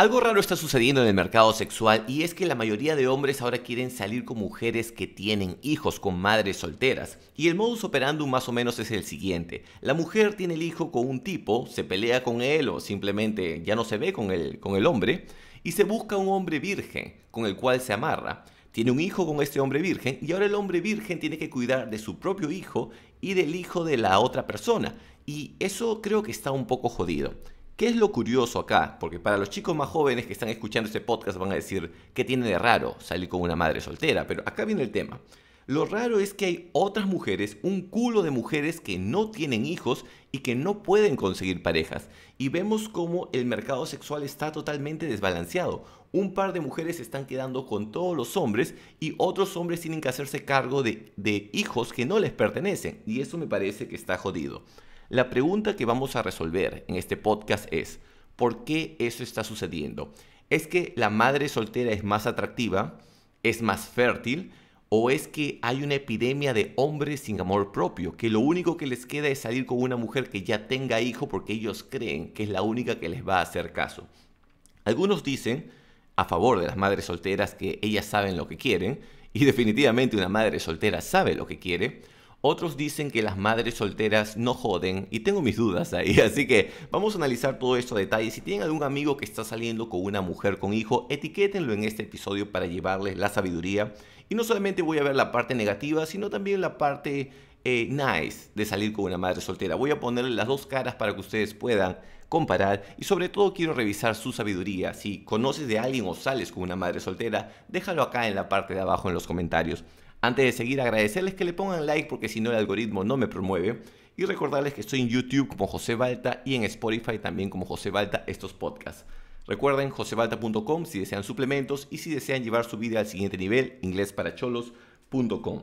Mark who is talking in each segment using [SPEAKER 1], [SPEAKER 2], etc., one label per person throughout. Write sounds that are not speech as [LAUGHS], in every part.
[SPEAKER 1] Algo raro está sucediendo en el mercado sexual y es que la mayoría de hombres ahora quieren salir con mujeres que tienen hijos con madres solteras. Y el modus operandum más o menos es el siguiente. La mujer tiene el hijo con un tipo, se pelea con él o simplemente ya no se ve con el, con el hombre y se busca un hombre virgen con el cual se amarra. Tiene un hijo con este hombre virgen y ahora el hombre virgen tiene que cuidar de su propio hijo y del hijo de la otra persona. Y eso creo que está un poco jodido. ¿Qué es lo curioso acá? Porque para los chicos más jóvenes que están escuchando este podcast van a decir, ¿qué tiene de raro salir con una madre soltera? Pero acá viene el tema. Lo raro es que hay otras mujeres, un culo de mujeres que no tienen hijos y que no pueden conseguir parejas. Y vemos cómo el mercado sexual está totalmente desbalanceado. Un par de mujeres se están quedando con todos los hombres y otros hombres tienen que hacerse cargo de, de hijos que no les pertenecen. Y eso me parece que está jodido. La pregunta que vamos a resolver en este podcast es, ¿por qué eso está sucediendo? ¿Es que la madre soltera es más atractiva? ¿Es más fértil? ¿O es que hay una epidemia de hombres sin amor propio, que lo único que les queda es salir con una mujer que ya tenga hijo porque ellos creen que es la única que les va a hacer caso? Algunos dicen, a favor de las madres solteras, que ellas saben lo que quieren, y definitivamente una madre soltera sabe lo que quiere, otros dicen que las madres solteras no joden y tengo mis dudas ahí, [LAUGHS] así que vamos a analizar todo esto a detalle. Si tienen algún amigo que está saliendo con una mujer con hijo, etiquétenlo en este episodio para llevarles la sabiduría. Y no solamente voy a ver la parte negativa, sino también la parte eh, nice de salir con una madre soltera. Voy a ponerle las dos caras para que ustedes puedan comparar y sobre todo quiero revisar su sabiduría. Si conoces de alguien o sales con una madre soltera, déjalo acá en la parte de abajo en los comentarios. Antes de seguir, agradecerles que le pongan like porque si no el algoritmo no me promueve. Y recordarles que estoy en YouTube como José Balta y en Spotify también como José Balta estos podcasts. Recuerden josebalta.com si desean suplementos y si desean llevar su vida al siguiente nivel, inglesparacholos.com.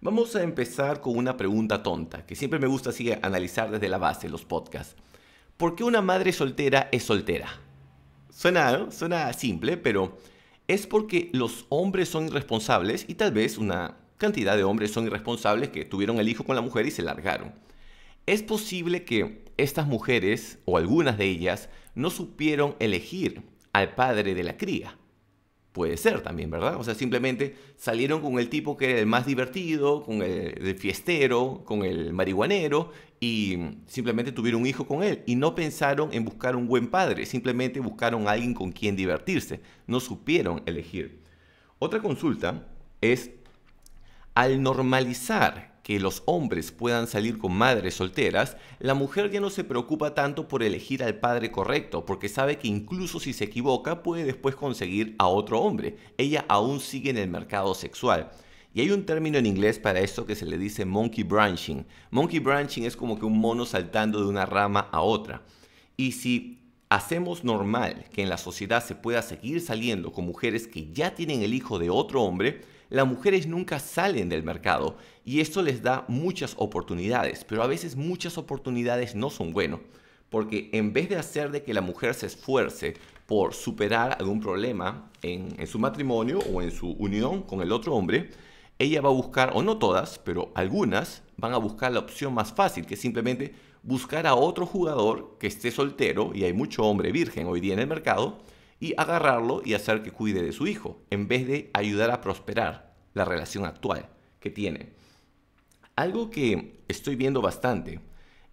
[SPEAKER 1] Vamos a empezar con una pregunta tonta, que siempre me gusta así analizar desde la base los podcasts. ¿Por qué una madre soltera es soltera? Suena, Suena simple, pero es porque los hombres son irresponsables y tal vez una cantidad de hombres son irresponsables que tuvieron el hijo con la mujer y se largaron. Es posible que estas mujeres, o algunas de ellas, no supieron elegir al padre de la cría puede ser también, ¿verdad? O sea, simplemente salieron con el tipo que era el más divertido, con el, fiestero, con el marihuanero, y simplemente tuvieron un hijo con él. Y no pensaron en buscar un buen padre, simplemente buscaron a alguien con quien divertirse. No supieron elegir. Otra consulta es, al normalizar que los hombres puedan salir con madres solteras, la mujer ya no se preocupa tanto por elegir al padre correcto, porque sabe que incluso si se equivoca puede después conseguir a otro hombre. Ella aún sigue en el mercado sexual. Y hay un término en inglés para esto que se le dice monkey branching. Monkey branching es como que un mono saltando de una rama a otra. Y si hacemos normal que en la sociedad se pueda seguir saliendo con mujeres que ya tienen el hijo de otro hombre, las mujeres nunca salen del mercado y esto les da muchas oportunidades, pero a veces muchas oportunidades no son buenas, porque en vez de hacer de que la mujer se esfuerce por superar algún problema en, su matrimonio o en su unión con el otro hombre, ella va a buscar, o no todas, pero algunas van a buscar la opción más fácil, que simplemente buscar a otro jugador que esté soltero, y hay mucho hombre virgen hoy día en el mercado, y agarrarlo y hacer que cuide de su hijo, en vez de ayudar a prosperar la relación actual que tiene. Algo que estoy viendo bastante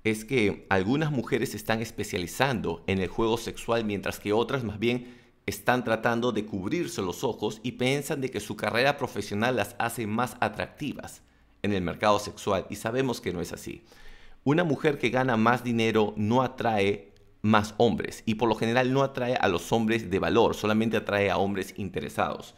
[SPEAKER 1] es que algunas mujeres están especializando en el juego sexual mientras que otras más bien están tratando de cubrirse los ojos y piensan de que su carrera profesional las hace más atractivas en el mercado sexual y sabemos que no es así. Una mujer que gana más dinero no atrae más hombres y por lo general no atrae a los hombres de valor, solamente atrae a hombres interesados.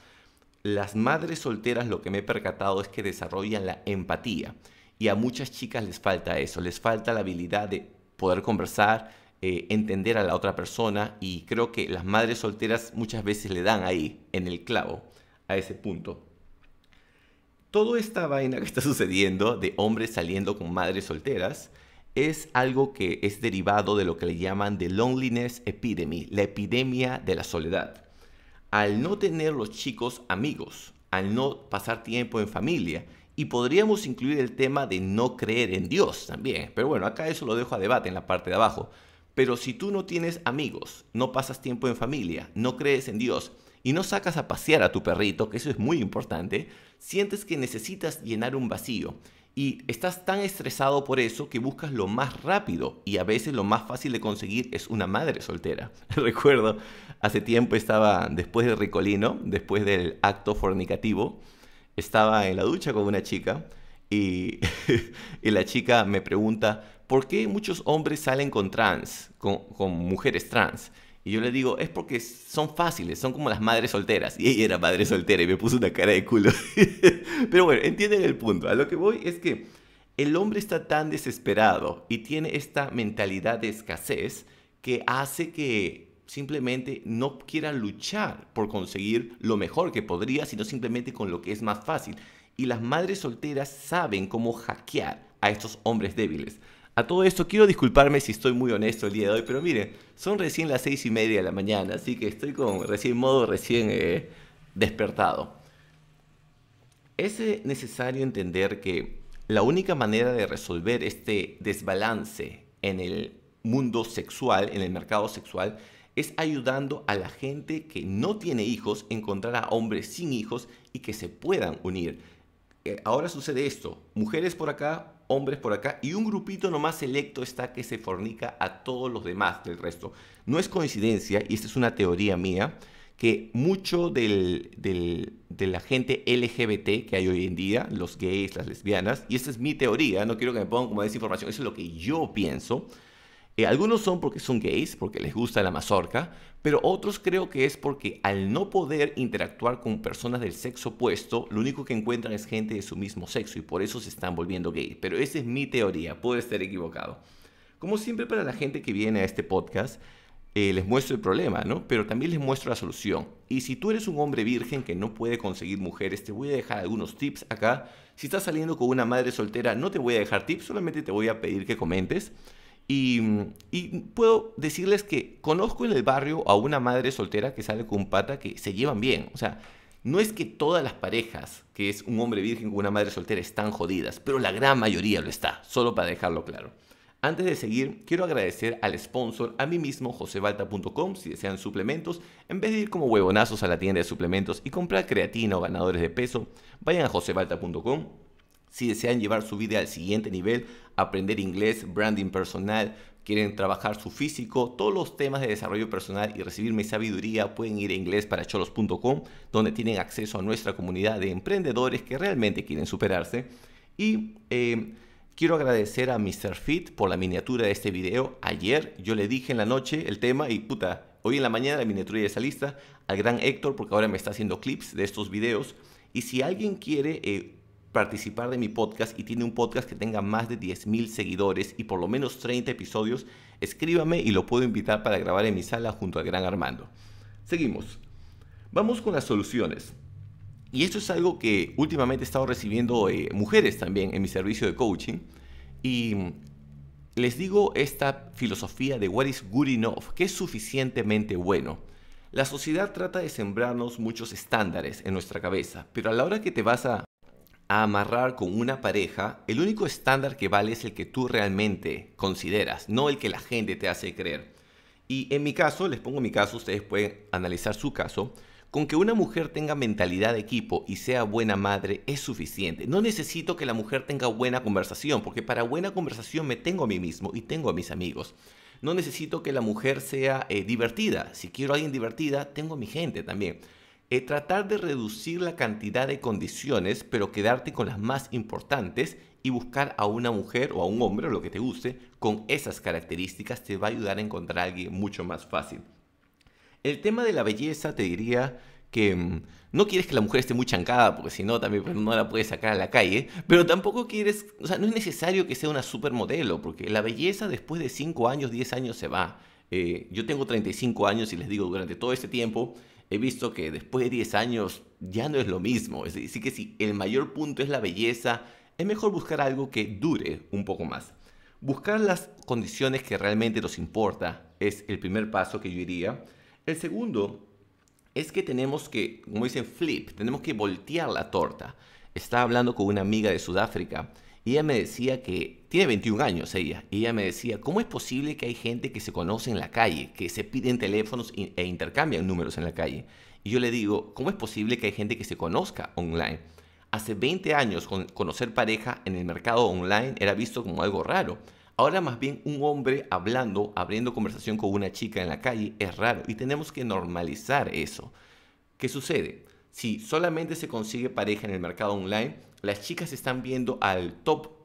[SPEAKER 1] Las madres solteras lo que me he percatado es que desarrollan la empatía y a muchas chicas les falta eso, les falta la habilidad de poder conversar, eh, entender a la otra persona y creo que las madres solteras muchas veces le dan ahí, en el clavo, a ese punto. Toda esta vaina que está sucediendo de hombres saliendo con madres solteras, es algo que es derivado de lo que le llaman The Loneliness epidemic la epidemia de la soledad. Al no tener los chicos amigos, al no pasar tiempo en familia, y podríamos incluir el tema de no creer en Dios también, pero bueno, acá eso lo dejo a debate en la parte de abajo. Pero si tú no tienes amigos, no pasas tiempo en familia, no crees en Dios y no sacas a pasear a tu perrito, que eso es muy importante, sientes que necesitas llenar un vacío y estás tan estresado por eso que buscas lo más rápido y a veces lo más fácil de conseguir es una madre soltera. [LAUGHS] Recuerdo, hace tiempo estaba después del Ricolino, después del acto fornicativo, estaba en la ducha con una chica y, [LAUGHS] la chica me pregunta, ¿por qué muchos hombres salen con trans, con mujeres trans? Y yo le digo, es porque son fáciles, son como las madres solteras. Y ella era madre soltera y me puso una cara de culo. [LAUGHS] Pero bueno, entienden el punto. A lo que voy es que el hombre está tan desesperado y tiene esta mentalidad de escasez que hace que simplemente no quiera luchar por conseguir lo mejor que podría, sino simplemente con lo que es más fácil. Y las madres solteras saben cómo hackear a estos hombres débiles. A todo esto quiero disculparme si estoy muy honesto el día de hoy, pero miren, son recién las seis y media de la mañana, así que estoy con recién modo recién eh, despertado. Es eh, necesario entender que la única manera de resolver este desbalance en el mundo sexual, en el mercado sexual, es ayudando a la gente que no tiene hijos encontrar a hombres sin hijos y que se puedan unir. Eh, ahora sucede esto, mujeres por acá, hombres por acá y un grupito nomás selecto está que se fornica a todos los demás del resto. No es coincidencia, y esta es una teoría mía, que mucho del, de la gente LGBT que hay hoy en día, los gays, las lesbianas, y esta es mi teoría, no quiero que me pongan como desinformación, eso es lo que yo pienso, eh, algunos son porque son gays, porque les gusta la mazorca, pero otros creo que es porque al no poder interactuar con personas del sexo opuesto, lo único que encuentran es gente de su mismo sexo y por eso se están volviendo gays. Pero esa es mi teoría, puede estar equivocado. Como siempre para la gente que viene a este podcast, eh, les muestro el problema, ¿no? Pero también les muestro la solución. Y si tú eres un hombre virgen que no puede conseguir mujeres, te voy a dejar algunos tips acá. Si estás saliendo con una madre soltera, no te voy a dejar tips, solamente te voy a pedir que comentes. Y, puedo decirles que conozco en el barrio a una madre soltera que sale con un pata que se llevan bien. O sea, no es que todas las parejas que es un hombre virgen con una madre soltera están jodidas, pero la gran mayoría lo está, solo para dejarlo claro. Antes de seguir, quiero agradecer al sponsor, a mí mismo, josebalta.com, si desean suplementos. En vez de ir como huevonazos a la tienda de suplementos y comprar creatina o ganadores de peso, vayan a josebalta.com. Si desean llevar su vida al siguiente nivel, aprender inglés, branding personal, quieren trabajar su físico, todos los temas de desarrollo personal y recibir mi sabiduría, pueden ir a inglesparacholos.com, donde tienen acceso a nuestra comunidad de emprendedores que realmente quieren superarse. Y eh, quiero agradecer a Mr. Fit por la miniatura de este video. Ayer yo le dije en la noche el tema y puta, hoy en la mañana la miniatura ya está lista. Al gran Héctor, porque ahora me está haciendo clips de estos videos. Y si alguien quiere... Eh, participar de mi podcast y tiene un podcast que tenga más de 10.000 seguidores y por lo menos 30 episodios, escríbame y lo puedo invitar para grabar en mi sala junto al gran Armando. Seguimos. Vamos con las soluciones. Y esto es algo que últimamente he estado recibiendo eh, mujeres también en mi servicio de coaching. Y les digo esta filosofía de what is good enough, que es suficientemente bueno. La sociedad trata de sembrarnos muchos estándares en nuestra cabeza, pero a la hora que te vas a a amarrar con una pareja, el único estándar que vale es el que tú realmente consideras, no el que la gente te hace creer. Y en mi caso, les pongo mi caso, ustedes pueden analizar su caso, con que una mujer tenga mentalidad de equipo y sea buena madre es suficiente. No necesito que la mujer tenga buena conversación, porque para buena conversación me tengo a mí mismo y tengo a mis amigos. No necesito que la mujer sea eh, divertida. Si quiero a alguien divertida, tengo a mi gente también. Eh, tratar de reducir la cantidad de condiciones, pero quedarte con las más importantes y buscar a una mujer o a un hombre o lo que te guste con esas características te va a ayudar a encontrar a alguien mucho más fácil. El tema de la belleza te diría que mm, no quieres que la mujer esté muy chancada, porque si no también pues, no la puedes sacar a la calle, pero tampoco quieres, o sea, no es necesario que sea una supermodelo, porque la belleza después de 5 años, 10 años se va. Eh, yo tengo 35 años y les digo, durante todo este tiempo he visto que después de 10 años ya no es lo mismo. Es decir, que si el mayor punto es la belleza, es mejor buscar algo que dure un poco más. Buscar las condiciones que realmente nos importa es el primer paso que yo diría. El segundo es que tenemos que, como dicen flip, tenemos que voltear la torta. Estaba hablando con una amiga de Sudáfrica y ella me decía que tiene 21 años ella. Y ella me decía, ¿cómo es posible que hay gente que se conoce en la calle, que se piden teléfonos e intercambian números en la calle? Y yo le digo, ¿cómo es posible que hay gente que se conozca online? Hace 20 años conocer pareja en el mercado online era visto como algo raro. Ahora más bien un hombre hablando, abriendo conversación con una chica en la calle es raro y tenemos que normalizar eso. ¿Qué sucede? Si solamente se consigue pareja en el mercado online, las chicas están viendo al top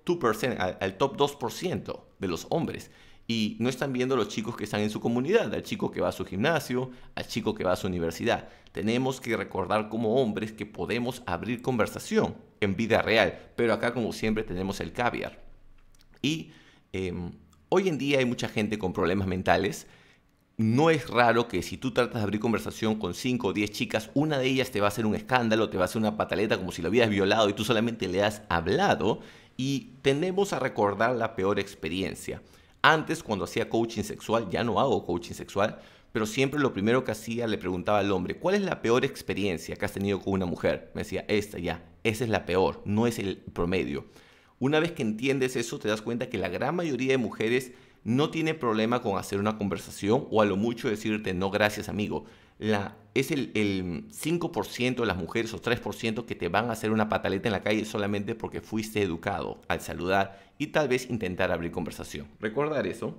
[SPEAKER 1] al, top 2% de los hombres y no están viendo los chicos que están en su comunidad, al chico que va a su gimnasio, al chico que va a su universidad. Tenemos que recordar como hombres que podemos abrir conversación en vida real, pero acá como siempre tenemos el caviar. Y em, hoy en día hay mucha gente con problemas mentales. No es raro que si tú tratas de abrir conversación con 5 o 10 chicas, una de ellas te va a hacer un escándalo, te va a hacer una pataleta como si lo hubieras violado y tú solamente le has hablado y tenemos a recordar la peor experiencia. Antes, cuando hacía coaching sexual, ya no hago coaching sexual, pero siempre lo primero que hacía le preguntaba al hombre, ¿cuál es la peor experiencia que has tenido con una mujer? Me decía, esta ya, esa es la peor, no es el promedio. Una vez que entiendes eso, te das cuenta que la gran mayoría de mujeres no tiene problema con hacer una conversación o a lo mucho decirte no gracias amigo, es el, 5% de las mujeres o 3% que te van a hacer una pataleta en la calle solamente porque fuiste educado al saludar y tal vez intentar abrir conversación. Recordar eso.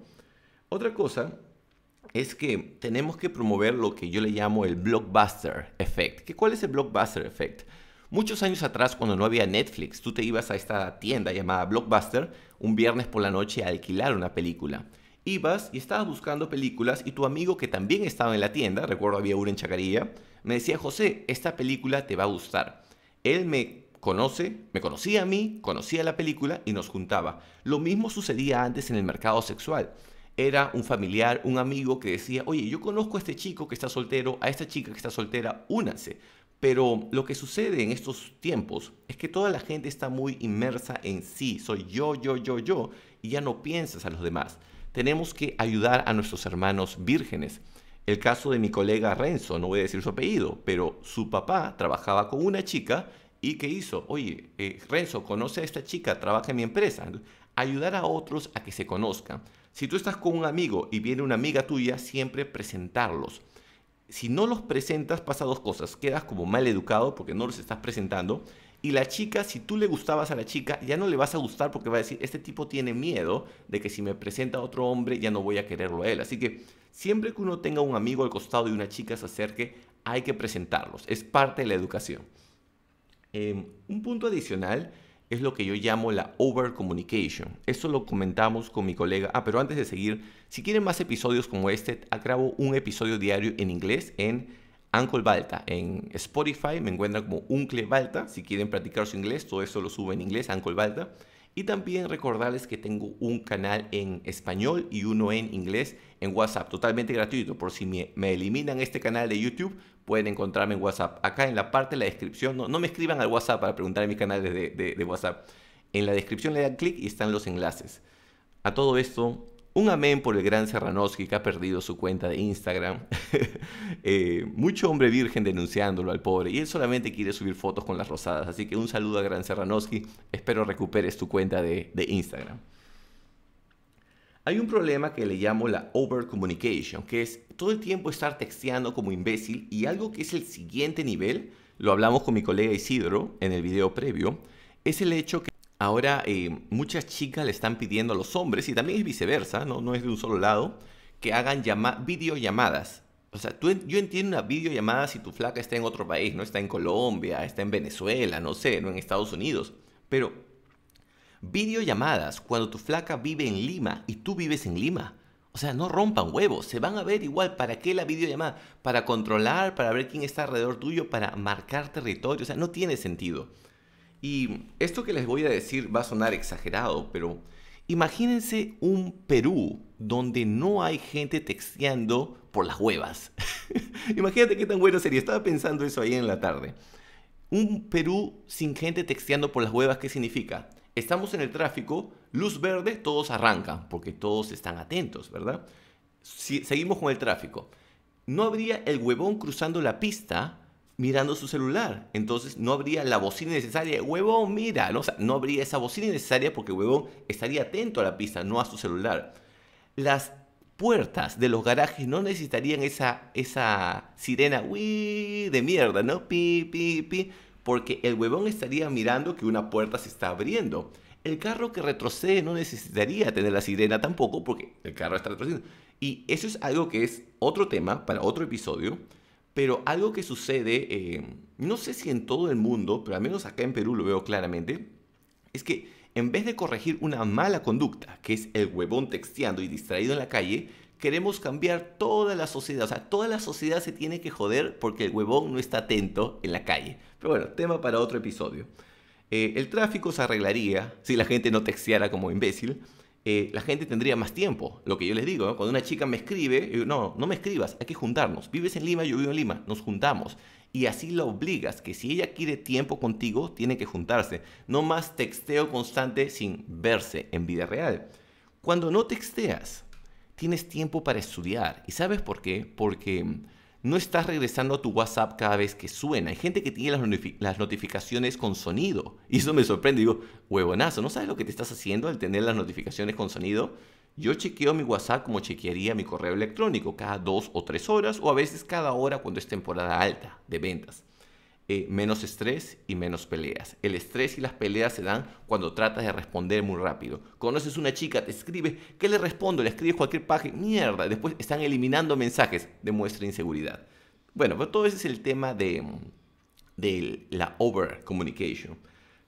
[SPEAKER 1] Otra cosa es que tenemos que promover lo que yo le llamo el blockbuster effect. ¿Qué, ¿Cuál es el blockbuster effect? Muchos años atrás, cuando no había Netflix, tú te ibas a esta tienda llamada Blockbuster un viernes por la noche a alquilar una película ibas y estabas buscando películas y tu amigo que también estaba en la tienda, recuerdo había uno en Chacarilla, me decía, José, esta película te va a gustar. Él me conoce, me conocía a mí, conocía la película y nos juntaba. Lo mismo sucedía antes en el mercado sexual. Era un familiar, un amigo que decía, oye, yo conozco a este chico que está soltero, a esta chica que está soltera, únanse. Pero lo que sucede en estos tiempos es que toda la gente está muy inmersa en sí, soy yo, yo, yo, yo, y ya no piensas a los demás tenemos que ayudar a nuestros hermanos vírgenes. El caso de mi colega Renzo, no voy a decir su apellido, pero su papá trabajaba con una chica y ¿qué hizo? Oye, eh, Renzo, conoce a esta chica, trabaja en mi empresa. Ayudar a otros a que se conozcan. Si tú estás con un amigo y viene una amiga tuya, siempre presentarlos. Si no los presentas, pasa dos cosas. Quedas como mal educado porque no los estás presentando y la chica, si tú le gustabas a la chica, ya no le vas a gustar porque va a decir, este tipo tiene miedo de que si me presenta otro hombre ya no voy a quererlo a él. Así que siempre que uno tenga un amigo al costado y una chica se acerque, hay que presentarlos. Es parte de la educación. Em, un punto adicional es lo que yo llamo la over communication. Eso lo comentamos con mi colega. Ah, pero antes de seguir, si quieren más episodios como este, acabo un episodio diario en inglés en Uncle Balta. En Spotify me encuentran como Uncle Balta. Si quieren practicar su inglés, todo eso lo subo en inglés, Uncle Balta. Y también recordarles que tengo un canal en español y uno en inglés en WhatsApp, totalmente gratuito. Por si me, eliminan este canal de YouTube, pueden encontrarme en WhatsApp. Acá en la parte de la descripción, no, no me escriban al WhatsApp para preguntar en mis canales de, de WhatsApp. En la descripción le dan clic y están los enlaces. A todo esto, un amén por el gran Serranoski que ha perdido su cuenta de Instagram. [LAUGHS] Eh, mucho hombre virgen denunciándolo al pobre. Y él solamente quiere subir fotos con las rosadas. Así que un saludo a gran Serranoski. Espero recuperes tu cuenta de, de Instagram. Hay un problema que le llamo la overcommunication, que es todo el tiempo estar texteando como imbécil y algo que es el siguiente nivel, lo hablamos con mi colega Isidro en el video previo, es el hecho que Ahora, eh, muchas chicas le están pidiendo a los hombres, y también es viceversa, no, no es de un solo lado, que hagan videollamadas. O sea, yo entiendo una videollamada si tu flaca está en otro país, ¿no? Está en Colombia, está en Venezuela, no sé, no en Estados Unidos. Pero videollamadas cuando tu flaca vive en Lima y tú vives en Lima. O sea, no rompan huevos, se van a ver igual. ¿Para qué la videollamada? Para controlar, para ver quién está alrededor tuyo, para marcar territorio. O sea, no tiene sentido. Y esto que les voy a decir va a sonar exagerado, pero imagínense un Perú donde no hay gente texteando por las huevas. [LAUGHS] Imagínate qué tan bueno sería. Estaba pensando eso ahí en la tarde. Un Perú sin gente texteando por las huevas, ¿qué significa? Estamos en el tráfico, luz verde, todos arrancan, porque todos están atentos, ¿verdad? Si, seguimos con el tráfico. No habría el huevón cruzando la pista mirando su celular. Entonces no habría la bocina necesaria. Huevón, mira. O no habría esa bocina necesaria porque huevón estaría atento a la pista, no a su celular. Las puertas de los garajes no necesitarían esa, esa sirena uy, de mierda, ¿no? Pi, pi, pi, porque el huevón estaría mirando que una puerta se está abriendo. El carro que retrocede no necesitaría tener la sirena tampoco porque el carro está retrocediendo. Y eso es algo que es otro tema para otro episodio pero algo que sucede, em, no sé si en todo el mundo, pero al menos acá en Perú lo veo claramente, es que en vez de corregir una mala conducta, que es el huevón texteando y distraído en la calle, queremos cambiar toda la sociedad. O sea, toda la sociedad se tiene que joder porque el huevón no está atento en la calle. Pero bueno, tema para otro episodio. Eh, el tráfico se arreglaría si la gente no texteara como imbécil. Eh, la gente tendría más tiempo. Lo que yo les digo, cuando una chica me escribe, no, no me escribas, hay que juntarnos. Vives en Lima, yo vivo en Lima, nos juntamos. Y así la obligas, que si ella quiere tiempo contigo, tiene que juntarse. No más texteo constante sin verse en vida real. Cuando no texteas, tienes tiempo para estudiar. ¿Y sabes por qué? Porque mm, no estás regresando a tu WhatsApp cada vez que suena. Hay gente que tiene las, notificaciones con sonido. Y eso me sorprende. Digo, huevonazo, ¿no sabes lo que te estás haciendo al tener las notificaciones con sonido? Yo chequeo mi WhatsApp como chequearía mi correo electrónico cada dos o tres horas o a veces cada hora cuando es temporada alta de ventas. Eh, menos estrés y menos peleas. El estrés y las peleas se dan cuando tratas de responder muy rápido. Conoces una chica, te escribe, ¿qué le respondo? Le escribes cualquier página, mierda. Después están eliminando mensajes, demuestra inseguridad. Bueno, pero todo ese es el tema de, mm, la over communication.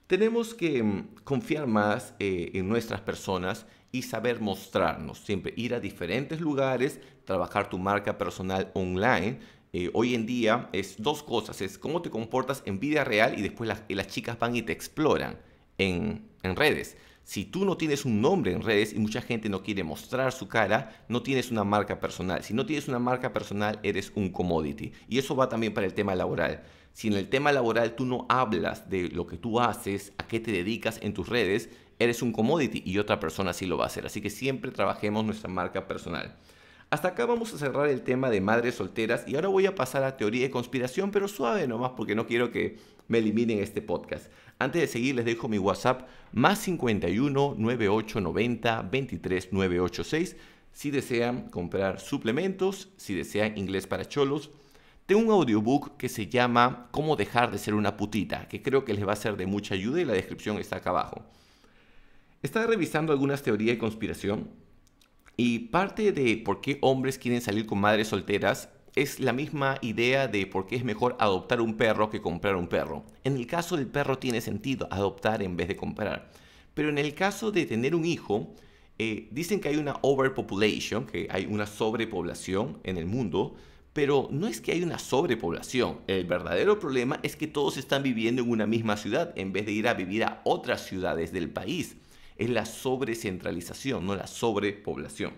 [SPEAKER 1] Tenemos que mm, confiar más eh, en nuestras personas y saber mostrarnos, siempre ir a diferentes lugares, trabajar tu marca personal online eh, hoy en día es dos cosas, es cómo te comportas en vida real y después las, chicas van y te exploran en, en redes. Si tú no tienes un nombre en redes y mucha gente no quiere mostrar su cara, no tienes una marca personal. Si no tienes una marca personal, eres un commodity. Y eso va también para el tema laboral. Si en el tema laboral tú no hablas de lo que tú haces, a qué te dedicas en tus redes, eres un commodity y otra persona sí lo va a hacer. Así que siempre trabajemos nuestra marca personal. Hasta acá vamos a cerrar el tema de madres solteras y ahora voy a pasar a teoría de conspiración, pero suave nomás porque no quiero que me eliminen este podcast. Antes de seguir les dejo mi WhatsApp más 51 9890 986 si desean comprar suplementos, si desean inglés para cholos. Tengo un audiobook que se llama Cómo dejar de ser una putita, que creo que les va a ser de mucha ayuda y la descripción está acá abajo. Está revisando algunas teorías de conspiración y parte de por qué hombres quieren salir con madres solteras es la misma idea de por qué es mejor adoptar un perro que comprar un perro. En el caso del perro tiene sentido adoptar en vez de comprar. Pero en el caso de tener un hijo, eh, dicen que hay una overpopulation, que hay una sobrepoblación en el mundo, pero no es que hay una sobrepoblación. El verdadero problema es que todos están viviendo en una misma ciudad en vez de ir a vivir a otras ciudades del país es la sobrecentralización, no la sobrepoblación.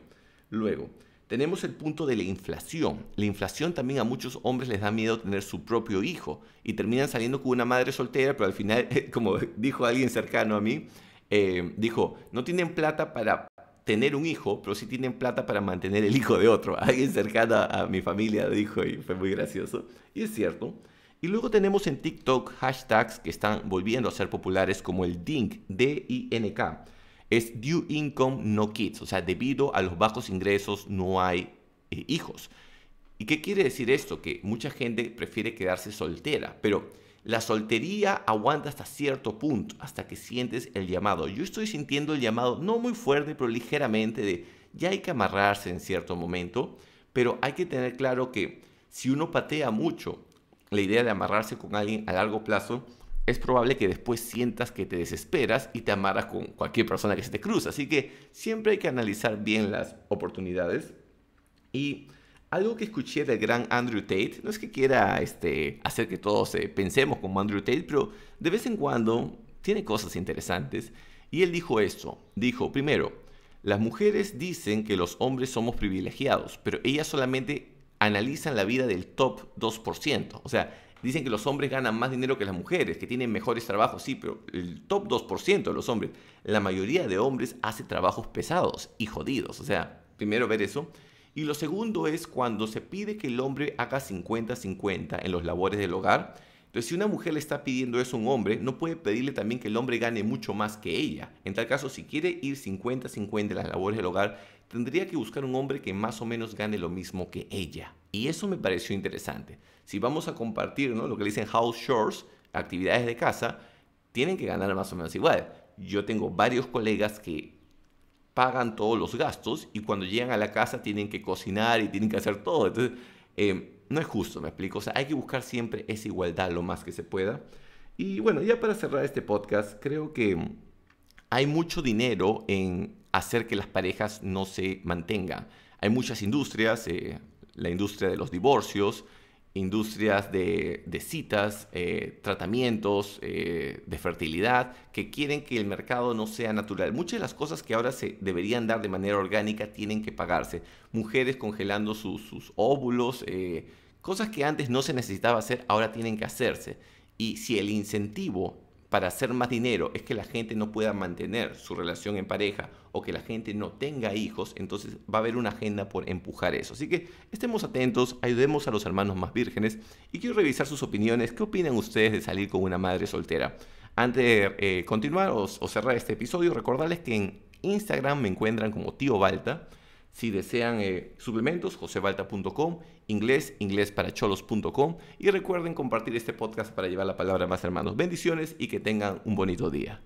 [SPEAKER 1] Luego, tenemos el punto de la inflación. La inflación también a muchos hombres les da miedo tener su propio hijo y terminan saliendo con una madre soltera, pero al final, [LAUGHS] eh, como dijo alguien cercano a mí, eh, dijo, no tienen plata para tener un hijo, pero sí tienen plata para mantener el hijo de otro. [LAUGHS] Alguien cercano a mi familia dijo y fue muy gracioso. Y es cierto. Y luego tenemos en TikTok hashtags que están volviendo a ser populares como el DINK, D-I-N-K. Es Due Income No Kids, o sea, debido a los bajos ingresos no hay eh, hijos. ¿Y qué quiere decir esto? Que mucha gente prefiere quedarse soltera, pero la soltería aguanta hasta cierto punto, hasta que sientes el llamado. Yo estoy sintiendo el llamado, no muy fuerte, pero ligeramente de ya hay que amarrarse en cierto momento, pero hay que tener claro que si uno patea mucho la idea de amarrarse con alguien a largo plazo, es probable que después sientas que te desesperas y te amarras con cualquier persona que se te cruza. Así que siempre hay que analizar bien las oportunidades. Y algo que escuché del gran Andrew Tate, no es que quiera este, hacer que todos eh, pensemos como Andrew Tate, pero de vez en cuando tiene cosas interesantes. Y él dijo esto, dijo, primero, las mujeres dicen que los hombres somos privilegiados, pero ellas solamente analizan la vida del top 2%. O sea, dicen que los hombres ganan más dinero que las mujeres, que tienen mejores trabajos, sí, pero el top 2% de los hombres, la mayoría de hombres hace trabajos pesados y jodidos. O sea, primero ver eso. Y lo segundo es cuando se pide que el hombre haga 50-50 en los labores del hogar. Entonces, si una mujer le está pidiendo eso a un hombre, no puede pedirle también que el hombre gane mucho más que ella. En tal caso, si quiere ir 50-50 en las labores del hogar, tendría que buscar un hombre que más o menos gane lo mismo que ella. Y eso me pareció interesante. Si vamos a compartir ¿no? lo que le dicen house chores, actividades de casa, tienen que ganar más o menos igual. Yo tengo varios colegas que pagan todos los gastos y cuando llegan a la casa tienen que cocinar y tienen que hacer todo. Entonces, eh, no es justo, me explico. O sea, hay que buscar siempre esa igualdad lo más que se pueda. Y bueno, ya para cerrar este podcast, creo que hay mucho dinero en hacer que las parejas no se mantengan. Hay muchas industrias, eh, la industria de los divorcios, industrias de, citas, eh, tratamientos eh, de fertilidad, que quieren que el mercado no sea natural. Muchas de las cosas que ahora se deberían dar de manera orgánica tienen que pagarse. Mujeres congelando sus óvulos, cosas que antes no se necesitaba hacer, ahora tienen que hacerse. Y si el incentivo para hacer más dinero es que la gente no pueda mantener su relación en pareja o que la gente no tenga hijos, entonces va a haber una agenda por empujar eso. Así que estemos atentos, ayudemos a los hermanos más vírgenes y quiero revisar sus opiniones. ¿Qué opinan ustedes de salir con una madre soltera? Antes de eh, continuar o, o cerrar este episodio, recordarles que en Instagram me encuentran como tío Balta. Si desean eh, suplementos, josebalta.com, inglés, inglésparacholos.com y recuerden compartir este podcast para llevar la palabra a más hermanos. Bendiciones y que tengan un bonito día.